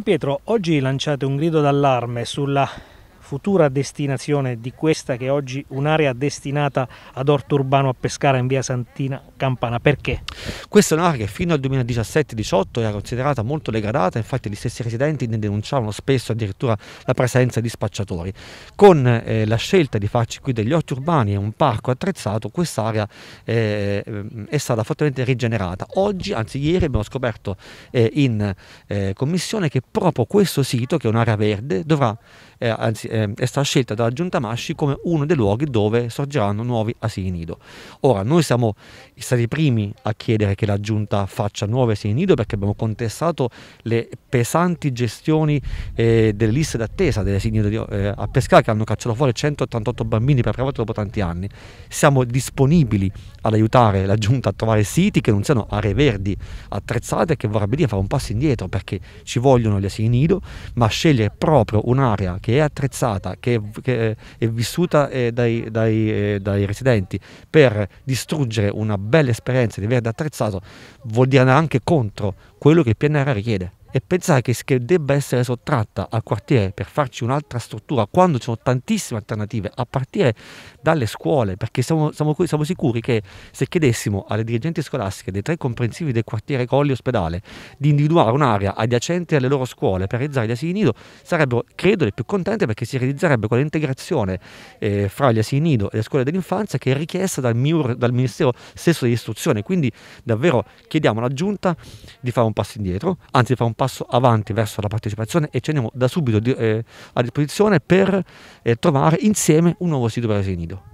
Pietro, oggi lanciate un grido d'allarme sulla futura destinazione di questa che è oggi un'area destinata ad Orto Urbano a Pescara in via Santina Campana. Perché? Questa è un'area che fino al 2017-18 era considerata molto degradata, infatti gli stessi residenti ne denunciavano spesso addirittura la presenza di spacciatori. Con eh, la scelta di farci qui degli orti urbani e un parco attrezzato, quest'area eh, eh è stata fortemente rigenerata. Oggi, anzi ieri, abbiamo scoperto eh, in eh, commissione che proprio questo sito, che è un'area verde, dovrà, eh, anzi eh, è stata scelta dalla giunta Masci come uno dei luoghi dove sorgeranno nuovi asili nido. Ora, noi siamo stati i primi a chiedere che la giunta faccia nuovi asili nido perché abbiamo contestato le pesanti gestioni eh, delle liste d'attesa degli asili nido eh, a Pescara che hanno cacciato fuori 188 bambini per prima dopo tanti anni. Siamo disponibili ad aiutare la giunta a trovare siti che non siano aree verdi attrezzate e che vorrebbe dire fare un passo indietro perché ci vogliono gli asili nido, ma scegliere proprio un'area che è attrezzata utilizzata che, che è vissuta eh, dai, dai, eh, dai, residenti per distruggere una bella esperienza di verde attrezzato vuol dire andare anche contro quello che il PNR richiede e pensare che, che debba essere sottratta al quartiere per farci un'altra struttura quando ci sono tantissime alternative a partire dalle scuole perché siamo, siamo, siamo, sicuri che se chiedessimo alle dirigenti scolastiche dei tre comprensivi del quartiere Colli Ospedale di individuare un'area adiacente alle loro scuole per realizzare gli asili nido sarebbero credo le più contente perché si realizzerebbe quell'integrazione eh, fra gli asili nido e le scuole dell'infanzia che è richiesta dal, MIUR, dal Ministero stesso dell'istruzione quindi davvero chiediamo alla giunta di fare un passo indietro anzi di fare un passo passo avanti verso la partecipazione e ci andiamo da subito di, eh, a disposizione per eh, trovare insieme un nuovo sito per asilo nido.